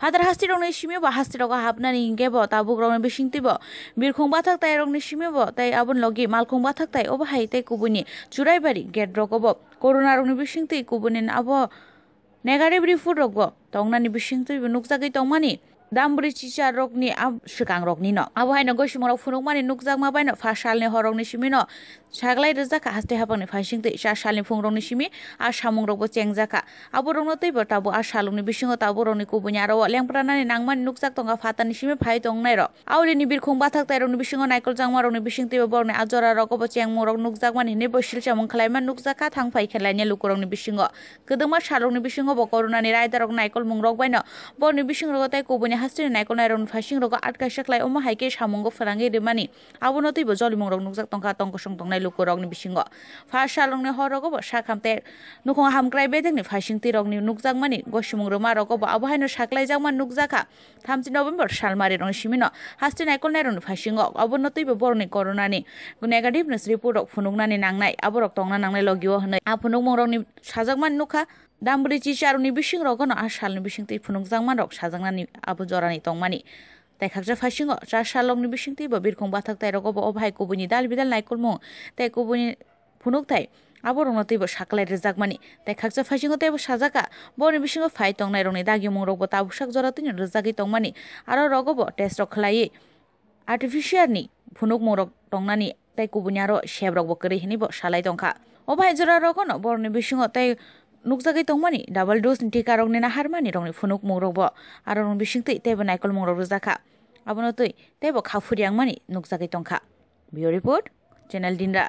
father হাস্তি রং নিশিমিব হাস্তি rock হাবনানি ইংগেব তা বুক রং বিশিং তিব বিরখং বাথাক তাই রং নিশিমিব তাই আবন লগে মালখং বাথাক তাই অবহাই তাই কুবুনি চুরাইবাড়ি গেট রকব করোনা রং বিশিং তৈ কুবুনিন আব নেগারে ব্রিফুর রকব তংনানি বিশিং তৈ নুকজাগৈ তংমানি dambri chicha rokni ab shikang rokni no abo haino goshimo rok funuk mani nukjak ma baino fa shalni horokni shimi no shaglai rejaka haste hapangni phashing te sha shalni phungrokni shimi a shamung rokbo chengjaka abo rokno tei bo tabo a shalungni bisingo tabo rokni kubunya ro lengpranani nangmani nukjak tonga phatani shimi phai tongnai ro auri ni bir khung bathak tai rokni bisingo naikol jangma rokni bising tei borni ajora rokobo chengmo rok nukjak mani hine bo shil chamung khlaima nukjaka thangphai khelani lukorokni bisingo kedema shalungni bisingo bo korunani raida rok naikol mungrok baino borni bising rok tai kubunya hasri nai konai ron phashing rok atka shaklai omo haike samongo pharangi rimani abono tuibo jolimong rok nukjak tongkha tongko song tongnai luko rok ni bisingo phasha long ne horo go sha khamte nukhong hamkrai bedeng ni phashing ti rok ni nukjak mani gosimong roma rok go abo haino shaklai jak man nukjaka 30 November সালমারি রং সিমিনো হাস্তে নাইকল নাইরন ফাইসিং অবনতি বরনি করোনানি নেগেটিভ নিউজ রিপোর্ট ফুনুকনানি নাংনাই আবরক টংনা নাংনাই লগিও হनै আ ফুনুক মরংনি সাজাকমান নুখা dambri chi charuni bising rogo no ashal ni bising tei রক jangman আবু sajangna ni abu jorani ফাইসিং চা সালং নি বিসিং তৈব বীরখং বাথাক তাই রগব অভাই কবুনি দাল বিদাল নাইকল মং তাই কবুনি ফুনুক তাই আবর রং তৈব সাকলাই রেজাক মানি তাই খাকজা ফাইসিং তাইব সাজাকা বনি বিসিং ফাই তং নাই রংনি দাগি মং রগব তাবুসাক জরা তিনি রেজাকি তং মানি আর রগব টেস্ট রখলাইয়ে আর্টিফিশিয়ারনি ফুনুক মং রক টংনানি তাই কবুনি আরো সেব রগব করে হিনিব সালাই তংখা অভাই জরা রগন বরনি বিসিং তাই नुकजागै तंमानि डाबल डोज टिका रंने ना हारमानि रंनि फुनुक मुंगरबो आरो रं बिसिंते तेबो नायकल मुंगरबो जाखा आबनो तै तेबो खाफुरियांमानि नुकजागै तंखा बियो रिपोर्ट चैनल दिनरा